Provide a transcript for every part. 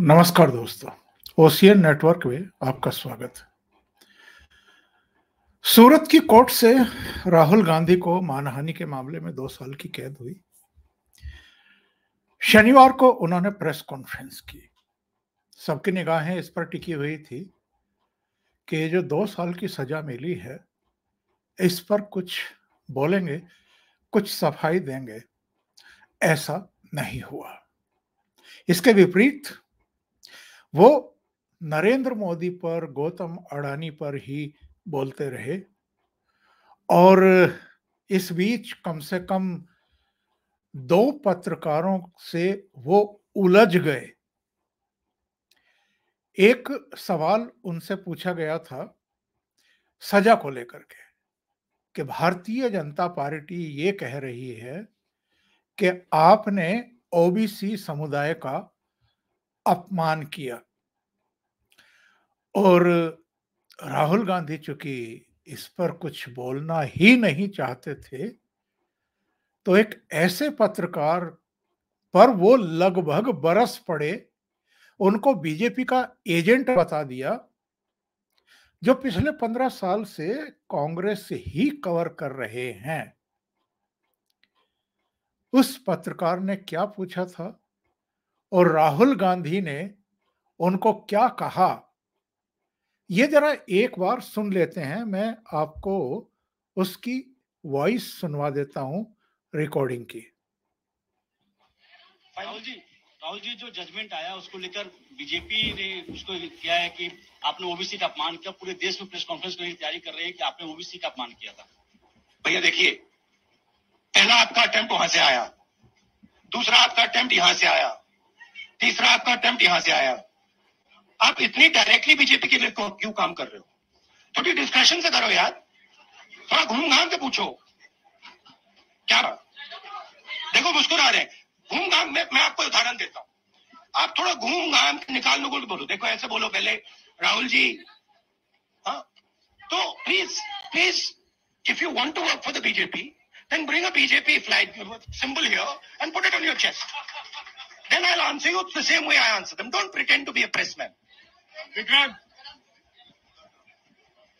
नमस्कार दोस्तों ocean network में आपका स्वागत है सूरत की कोर्ट से राहुल गांधी को मानहानि के मामले में दो साल की कैद हुई शनिवार को उन्होंने प्रेस कॉन्फ्रेंस की सबकी निगाहें इस पर टिकी हुई थी कि जो दो साल की सजा मिली है इस पर कुछ बोलेंगे कुछ सफाई देंगे ऐसा नहीं हुआ इसके विपरीत वो नरेंद्र मोदी पर गौतम अडानी पर ही बोलते रहे और इस बीच कम से कम दो पत्रकारों से वो उलझ गए एक सवाल उनसे पूछा गया था सजा को लेकर के कि भारतीय जनता पार्टी ये कह रही है कि आपने ओबीसी समुदाय का अपमान किया और राहुल गांधी चूंकि इस पर कुछ बोलना ही नहीं चाहते थे तो एक ऐसे पत्रकार पर वो लगभग बरस पड़े उनको बीजेपी का एजेंट बता दिया जो पिछले पंद्रह साल से कांग्रेस से ही कवर कर रहे हैं उस पत्रकार ने क्या पूछा था और राहुल गांधी ने उनको क्या कहा ये जरा एक बार सुन लेते हैं मैं आपको उसकी वॉइस सुनवा देता हूं रिकॉर्डिंग की राहुल जी राहुल जी जो जजमेंट आया उसको लेकर बीजेपी ने उसको किया है कि आपने ओबीसी का अपमान किया पूरे देश में प्रेस कॉन्फ्रेंस करने की तैयारी कर रही है कि आपने ओबीसी का अपमान किया था भैया देखिए पहला आपका अटेम्प्ट वहां से आया दूसरा आपका अटेम्प्ट यहां से आया तीसरा आपका अटेम्प्ट यहां से आया आप इतनी डायरेक्टली बीजेपी के लिए क्यों काम कर रहे हो थोड़ी डिस्कशन से करो यार थोड़ा घूम घाम के पूछो क्या देखो मुस्कुरा रहे घूम घाम मैं, मैं आपको उदाहरण देता हूं आप थोड़ा घूम घाम निकालने को बोलो देखो ऐसे बोलो पहले राहुल जी हाँ तो please please if you want to work for the BJP then bring a BJP flag symbol here and put it on your chest. Then I'll answer you the same way I answer them. Don't pretend to be a pressman. Vikram,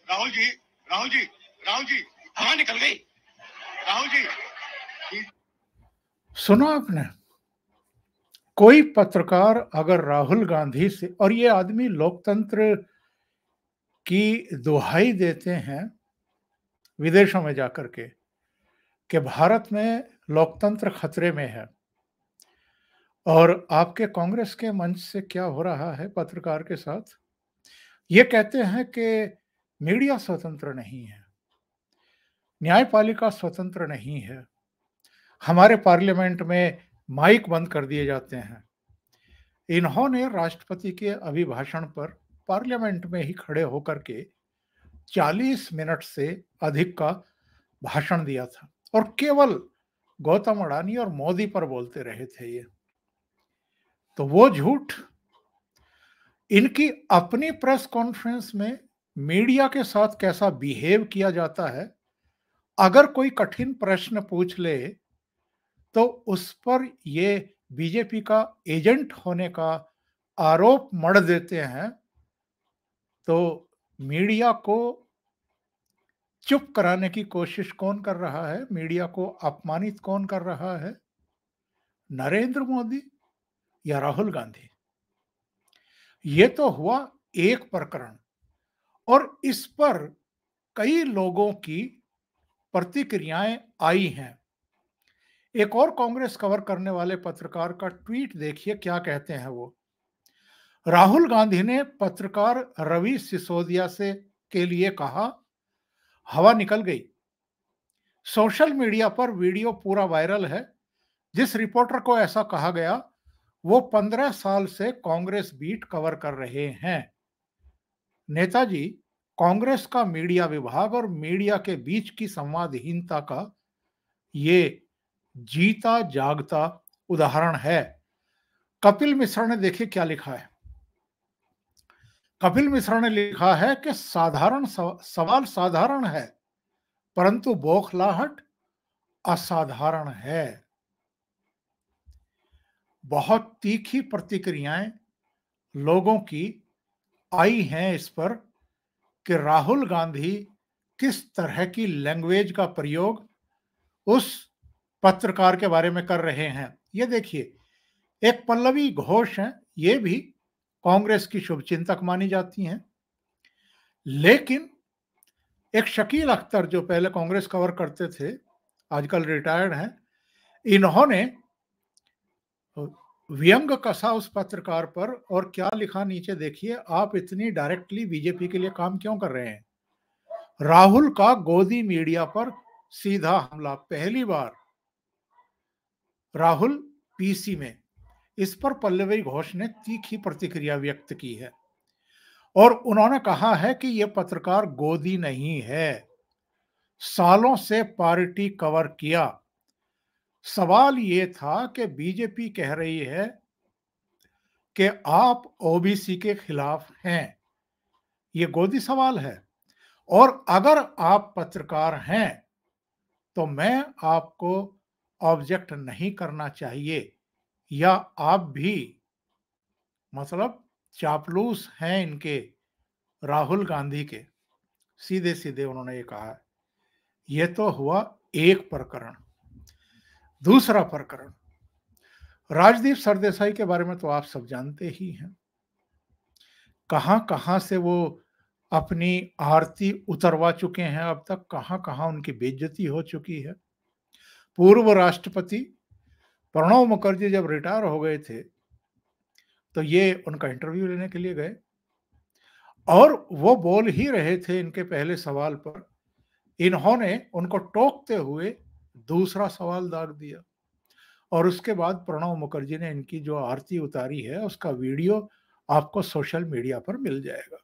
Rahul ji. Rahul ji. Rahul ji. हवा निकल गई राहुल जी सुनो आपने कोई पत्रकार अगर राहुल गांधी से और ये आदमी लोकतंत्र की दुहाई देते हैं विदेशों में जाकर के कि भारत में लोकतंत्र खतरे में है और आपके कांग्रेस के मंच से क्या हो रहा है पत्रकार के साथ ये कहते हैं कि मीडिया स्वतंत्र नहीं है न्यायपालिका स्वतंत्र नहीं है हमारे पार्लियामेंट में माइक बंद कर दिए जाते हैं इन्होंने राष्ट्रपति के अभिभाषण पर पार्लियामेंट में ही खड़े होकर के 40 मिनट से अधिक का भाषण दिया था और केवल गौतम अडानी और मोदी पर बोलते रहे थे ये तो वो झूठ इनकी अपनी प्रेस कॉन्फ्रेंस में मीडिया के साथ कैसा बिहेव किया जाता है अगर कोई कठिन प्रश्न पूछ ले तो उस पर ये बीजेपी का एजेंट होने का आरोप मढ़ देते हैं तो मीडिया को चुप कराने की कोशिश कौन कर रहा है मीडिया को अपमानित कौन कर रहा है नरेंद्र मोदी या राहुल गांधी ये तो हुआ एक प्रकरण और इस पर कई लोगों की प्रतिक्रियाएं आई हैं एक और कांग्रेस कवर करने वाले पत्रकार का ट्वीट देखिए क्या कहते हैं वो राहुल गांधी ने पत्रकार रवि सिसोदिया से के लिए कहा हवा निकल गई सोशल मीडिया पर वीडियो पूरा वायरल है जिस रिपोर्टर को ऐसा कहा गया वो पंद्रह साल से कांग्रेस बीट कवर कर रहे हैं नेताजी कांग्रेस का मीडिया विभाग और मीडिया के बीच की संवादहीनता का ये जीता जागता उदाहरण है कपिल मिश्र ने देखे क्या लिखा है कपिल मिश्र ने लिखा है कि साधारण सवाल साधारण है परंतु बौखलाहट असाधारण है बहुत तीखी प्रतिक्रियाएं लोगों की आई हैं इस पर कि राहुल गांधी किस तरह की लैंग्वेज का प्रयोग उस पत्रकार के बारे में कर रहे हैं ये देखिए एक पल्लवी घोष है ये भी कांग्रेस की शुभचिंतक मानी जाती हैं लेकिन एक शकील अख्तर जो पहले कांग्रेस कवर करते थे आजकल रिटायर्ड हैं इन्होंने व्यंग कसा उस पत्रकार पर और क्या लिखा नीचे देखिए आप इतनी डायरेक्टली बीजेपी के लिए काम क्यों कर रहे हैं राहुल का गोदी मीडिया पर सीधा हमला पहली बार राहुल पीसी में इस पर पल्लवी घोष ने तीखी प्रतिक्रिया व्यक्त की है और उन्होंने कहा है कि यह पत्रकार गोदी नहीं है सालों से पार्टी कवर किया सवाल ये था कि बीजेपी कह रही है कि आप ओबीसी के खिलाफ हैं ये गोदी सवाल है और अगर आप पत्रकार हैं तो मैं आपको ऑब्जेक्ट नहीं करना चाहिए या आप भी मतलब चापलूस हैं इनके राहुल गांधी के सीधे सीधे उन्होंने ये कहा यह तो हुआ एक प्रकरण दूसरा प्रकरण राजदीप सरदेसाई के बारे में तो आप सब जानते ही हैं कहां कहां से वो अपनी आरती उतरवा चुके हैं अब तक कहां कहां उनकी बेज्जती हो चुकी है पूर्व राष्ट्रपति प्रणव मुखर्जी जब रिटायर हो गए थे तो ये उनका इंटरव्यू लेने के लिए गए और वो बोल ही रहे थे इनके पहले सवाल पर इन्होंने उनको टोकते हुए दूसरा सवाल दाग दिया और उसके बाद प्रणव मुखर्जी ने इनकी जो आरती उतारी है उसका वीडियो आपको सोशल मीडिया पर मिल जाएगा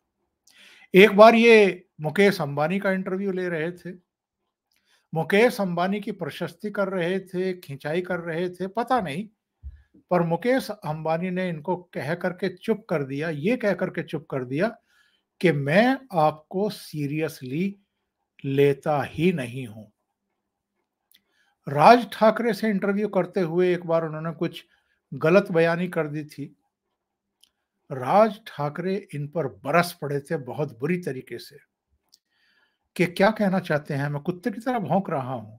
एक बार ये मुकेश अंबानी का इंटरव्यू ले रहे थे मुकेश अंबानी की प्रशस्ति कर रहे थे खिंचाई कर रहे थे पता नहीं पर मुकेश अंबानी ने इनको कह करके चुप कर दिया ये कह करके चुप कर दिया कि मैं आपको सीरियसली लेता ही नहीं हूं राज ठाकरे से इंटरव्यू करते हुए एक बार उन्होंने कुछ गलत बयानी कर दी थी राज ठाकरे इन पर बरस पड़े थे बहुत बुरी तरीके से कि क्या कहना चाहते हैं मैं कुत्ते की तरह भौंक रहा हूं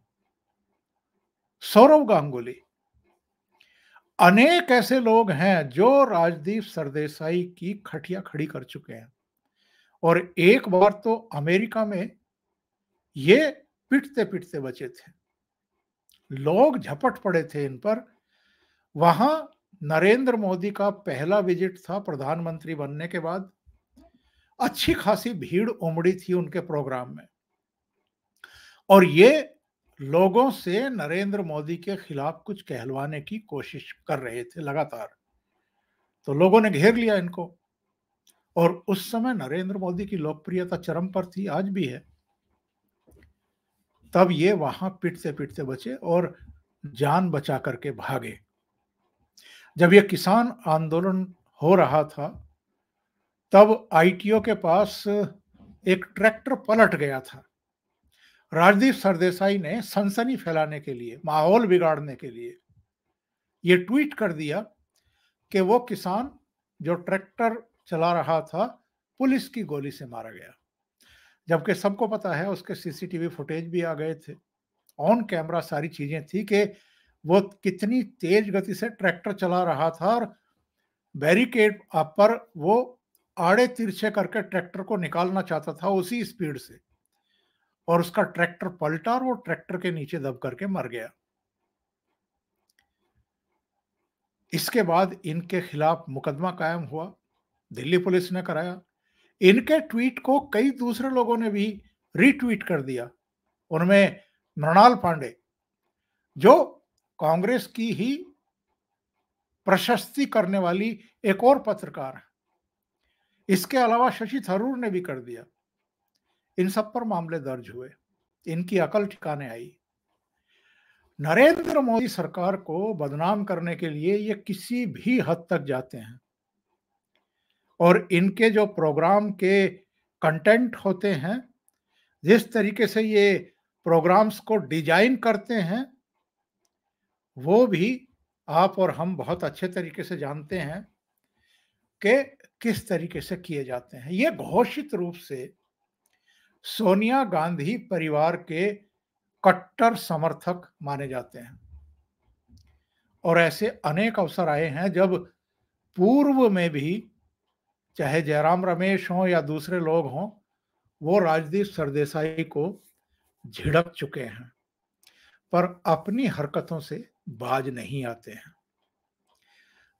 सौरव गांगुली अनेक ऐसे लोग हैं जो राजदीप सरदेसाई की खटिया खड़ी कर चुके हैं और एक बार तो अमेरिका में ये पिटते पिटते बचे थे लोग झपट पड़े थे इन पर वहां नरेंद्र मोदी का पहला विजिट था प्रधानमंत्री बनने के बाद अच्छी खासी भीड़ उमड़ी थी उनके प्रोग्राम में और ये लोगों से नरेंद्र मोदी के खिलाफ कुछ कहलवाने की कोशिश कर रहे थे लगातार तो लोगों ने घेर लिया इनको और उस समय नरेंद्र मोदी की लोकप्रियता चरम पर थी आज भी है तब ये वहां पिट से पिट से बचे और जान बचा करके भागे जब ये किसान आंदोलन हो रहा था तब आईटीओ के पास एक ट्रैक्टर पलट गया था राजदीप सरदेसाई ने सनसनी फैलाने के लिए माहौल बिगाड़ने के लिए ये ट्वीट कर दिया कि वो किसान जो ट्रैक्टर चला रहा था पुलिस की गोली से मारा गया जबकि सबको पता है उसके सीसीटीवी फुटेज भी आ गए थे ऑन कैमरा सारी चीजें थी कि वो कितनी तेज गति से ट्रैक्टर चला रहा था और बैरिकेड पर वो आड़े तिरछे करके ट्रैक्टर को निकालना चाहता था उसी स्पीड से और उसका ट्रैक्टर पलटा और वो ट्रैक्टर के नीचे दब करके मर गया इसके बाद इनके खिलाफ मुकदमा कायम हुआ दिल्ली पुलिस ने कराया इनके ट्वीट को कई दूसरे लोगों ने भी रीट्वीट कर दिया उनमें मृणाल पांडे जो कांग्रेस की ही प्रशस्ति करने वाली एक और पत्रकार है इसके अलावा शशि थरूर ने भी कर दिया इन सब पर मामले दर्ज हुए इनकी अकल ठिकाने आई नरेंद्र मोदी सरकार को बदनाम करने के लिए ये किसी भी हद तक जाते हैं और इनके जो प्रोग्राम के कंटेंट होते हैं जिस तरीके से ये प्रोग्राम्स को डिजाइन करते हैं वो भी आप और हम बहुत अच्छे तरीके से जानते हैं कि किस तरीके से किए जाते हैं ये घोषित रूप से सोनिया गांधी परिवार के कट्टर समर्थक माने जाते हैं और ऐसे अनेक अवसर आए हैं जब पूर्व में भी चाहे जयराम रमेश हों या दूसरे लोग हों वो राजदीप सरदेसाई को झिड़क चुके हैं पर अपनी हरकतों से बाज नहीं आते हैं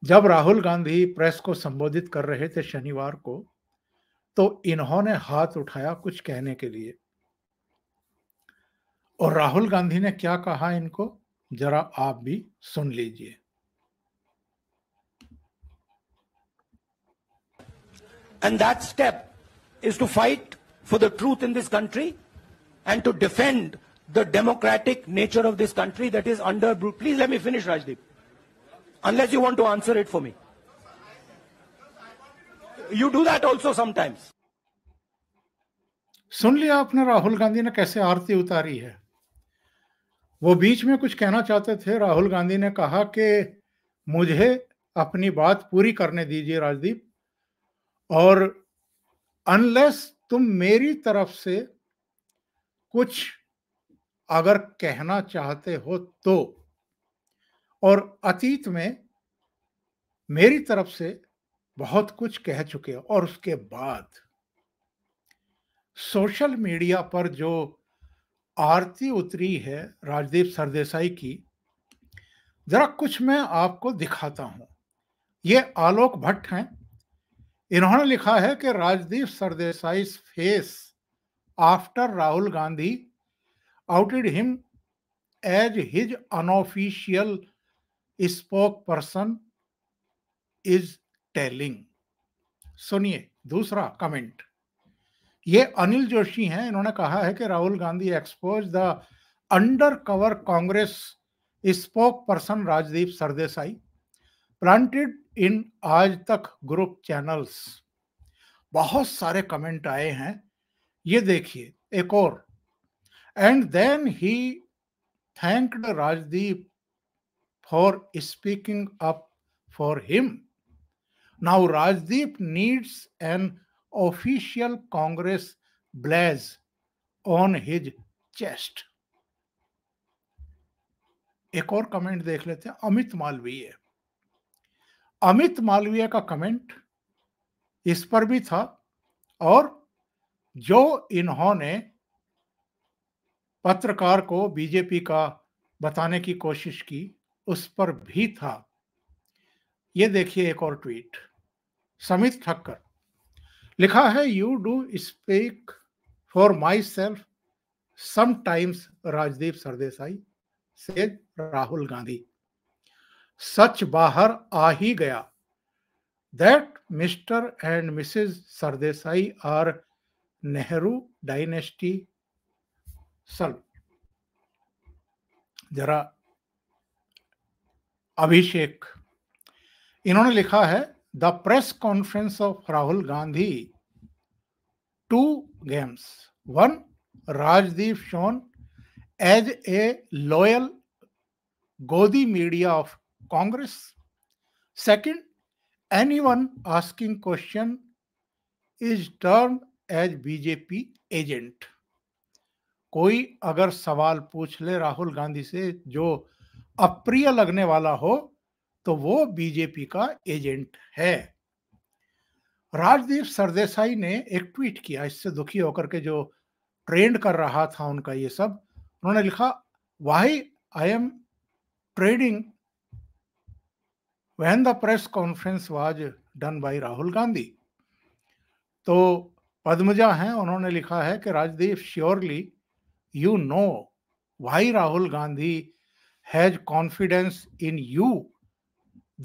जब राहुल गांधी प्रेस को संबोधित कर रहे थे शनिवार को तो इन्होंने हाथ उठाया कुछ कहने के लिए और राहुल गांधी ने क्या कहा इनको जरा आप भी सुन लीजिए And that step is to fight for the truth in this country and to defend the democratic nature of this country that is under brute. Please let me finish, Rajdeep. Unless you want to answer it for me. You do that also sometimes. सुन लिया आपने राहुल गांधी ने कैसे आरती उतारी है वो बीच में कुछ कहना चाहते थे राहुल गांधी ने कहा कि मुझे अपनी बात पूरी करने दीजिए राजदीप और अनलेस तुम मेरी तरफ से कुछ अगर कहना चाहते हो तो और अतीत में मेरी तरफ से बहुत कुछ कह चुके हो और उसके बाद सोशल मीडिया पर जो आरती उतरी है राजदीप सरदेसाई की जरा कुछ मैं आपको दिखाता हूं ये आलोक भट्ट हैं इन्होंने लिखा है कि Rajdeep face after Rahul Gandhi outed him as his unofficial spokesperson is telling सुनिए दूसरा कमेंट ये अनिल जोशी हैं इन्होंने कहा है कि Rahul Gandhi expose the undercover Congress spokesperson Rajdeep Sardesai planted in Aaj Tak group channels बहुत सारे कमेंट आए हैं ये देखिए एक और and then he thanked Rajdeep for speaking up for him now Rajdeep needs an official Congress blaze on his chest एक और कमेंट देख लेते हैं अमित मालवीय अमित मालवीय का कमेंट इस पर भी था और जो इन्होंने पत्रकार को बीजेपी का बताने की कोशिश की उस पर भी था ये देखिए एक और ट्वीट समित ठक्कर लिखा है you do speak for myself sometimes Rajdeep Sardesai से राहुल गांधी सच बाहर आ ही गया that mister and mrs Sardesai are Nehru dynasty सल जरा अभिषेक इन्होंने लिखा है the press conference of Rahul Gandhi two games one Rajdeep shone as a loyal godi media of Congress. Second, anyone asking question is termed as BJP agent कोई अगर सवाल पूछ ले राहुल गांधी से जो अप्रिय लगने वाला हो तो वो बीजेपी का एजेंट है राजदीप सरदेसाई ने एक ट्वीट किया इससे दुखी होकर के जो ट्रेंड कर रहा था उनका ये सब उन्होंने लिखा why I am trading when the press conference was done by Rahul Gandhi. तो पद्मजा हैं उन्होंने लिखा है कि Rajdeep surely you know why Rahul Gandhi has confidence in you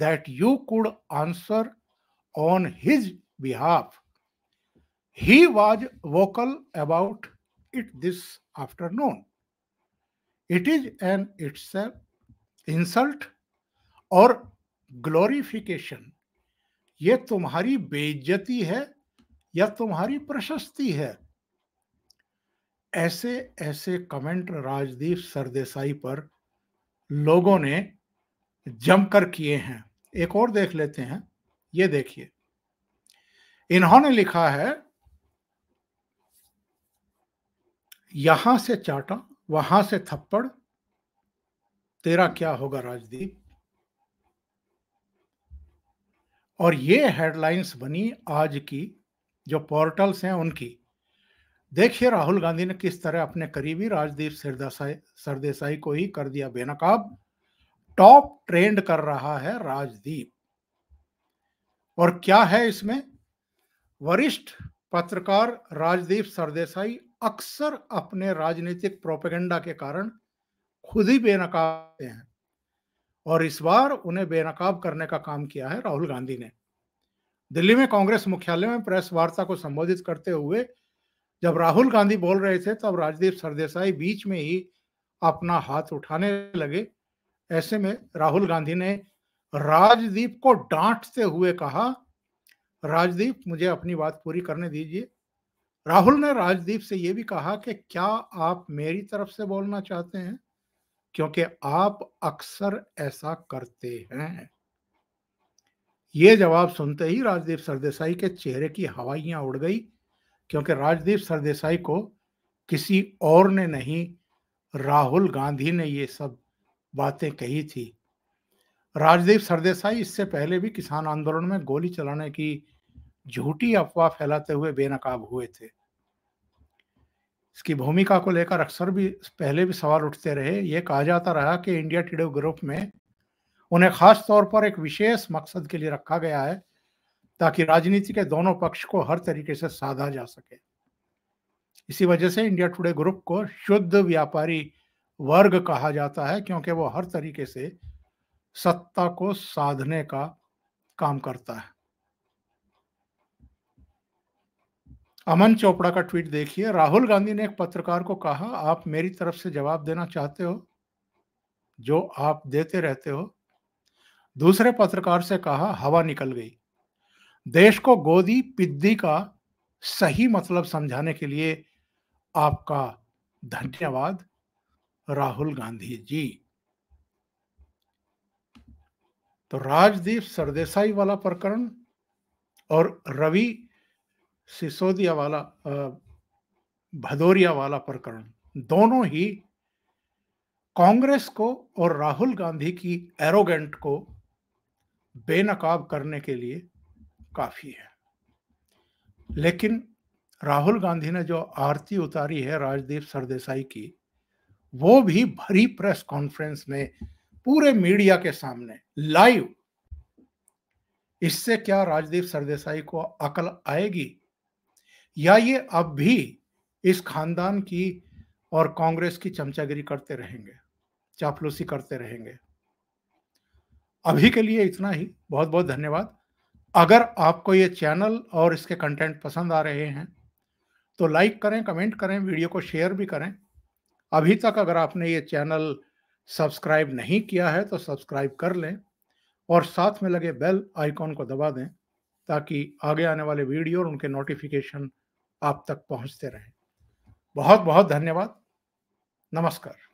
that you could answer on his behalf he was vocal about it this afternoon it is an it's insult और glorification ये तुम्हारी बेइज्जती है या तुम्हारी प्रशस्ति है ऐसे ऐसे कमेंट राजदीप सरदेसाई पर लोगों ने जमकर किए हैं एक और देख लेते हैं ये देखिए इन्होंने लिखा है यहां से चाटा वहां से थप्पड़ तेरा क्या होगा राजदीप और ये हेडलाइंस बनी आज की जो पोर्टल्स हैं उनकी देखिए राहुल गांधी ने किस तरह अपने करीबी राजदीप सरदेसाई सरदेसाई को ही कर दिया बेनकाब टॉप ट्रेंड कर रहा है राजदीप और क्या है इसमें वरिष्ठ पत्रकार राजदीप सरदेसाई अक्सर अपने राजनीतिक प्रोपेगेंडा के कारण खुद ही बेनकाब हैं और इस बार उन्हें बेनकाब करने का काम किया है राहुल गांधी ने दिल्ली में कांग्रेस मुख्यालय में प्रेस वार्ता को संबोधित करते हुए जब राहुल गांधी बोल रहे थे तब राजदीप सरदेसाई बीच में ही अपना हाथ उठाने लगे ऐसे में राहुल गांधी ने राजदीप को डांटते हुए कहा राजदीप मुझे अपनी बात पूरी करने दीजिए राहुल ने राजदीप से यह भी कहा कि क्या आप मेरी तरफ से बोलना चाहते हैं क्योंकि आप अक्सर ऐसा करते हैं ये जवाब सुनते ही राजदीप सरदेसाई के चेहरे की हवाइयां उड़ गई क्योंकि राजदीप सरदेसाई को किसी और ने नहीं राहुल गांधी ने ये सब बातें कही थी राजदीप सरदेसाई इससे पहले भी किसान आंदोलन में गोली चलाने की झूठी अफवाह फैलाते हुए बेनकाब हुए थे इसकी भूमिका को लेकर अक्सर भी पहले भी सवाल उठते रहे ये कहा जाता रहा कि इंडिया टूडे ग्रुप में उन्हें खास तौर पर एक विशेष मकसद के लिए रखा गया है ताकि राजनीति के दोनों पक्ष को हर तरीके से साधा जा सके इसी वजह से इंडिया टुडे ग्रुप को शुद्ध व्यापारी वर्ग कहा जाता है क्योंकि वो हर तरीके से सत्ता को साधने का काम करता है अमन चोपड़ा का ट्वीट देखिए राहुल गांधी ने एक पत्रकार को कहा आप मेरी तरफ से जवाब देना चाहते हो जो आप देते रहते हो दूसरे पत्रकार से कहा हवा निकल गई देश को गोदी पिद्दी का सही मतलब समझाने के लिए आपका धन्यवाद राहुल गांधी जी तो राजदीप सरदेसाई वाला प्रकरण और रवि सिसोदिया वाला भदौरिया वाला प्रकरण दोनों ही कांग्रेस को और राहुल गांधी की एरोगेंट को बेनकाब करने के लिए काफी है लेकिन राहुल गांधी ने जो आरती उतारी है राजदीप सरदेसाई की वो भी भरी प्रेस कॉन्फ्रेंस में पूरे मीडिया के सामने लाइव इससे क्या राजदीप सरदेसाई को अकल आएगी या ये अब भी इस खानदान की और कांग्रेस की चमचागिरी करते रहेंगे चापलूसी करते रहेंगे अभी के लिए इतना ही बहुत बहुत धन्यवाद अगर आपको ये चैनल और इसके कंटेंट पसंद आ रहे हैं तो लाइक करें कमेंट करें वीडियो को शेयर भी करें अभी तक अगर आपने ये चैनल सब्सक्राइब नहीं किया है तो सब्सक्राइब कर लें और साथ में लगे बेल आइकॉन को दबा दें ताकि आगे आने वाले वीडियो और उनके नोटिफिकेशन आप तक पहुंचते रहें बहुत बहुत धन्यवाद नमस्कार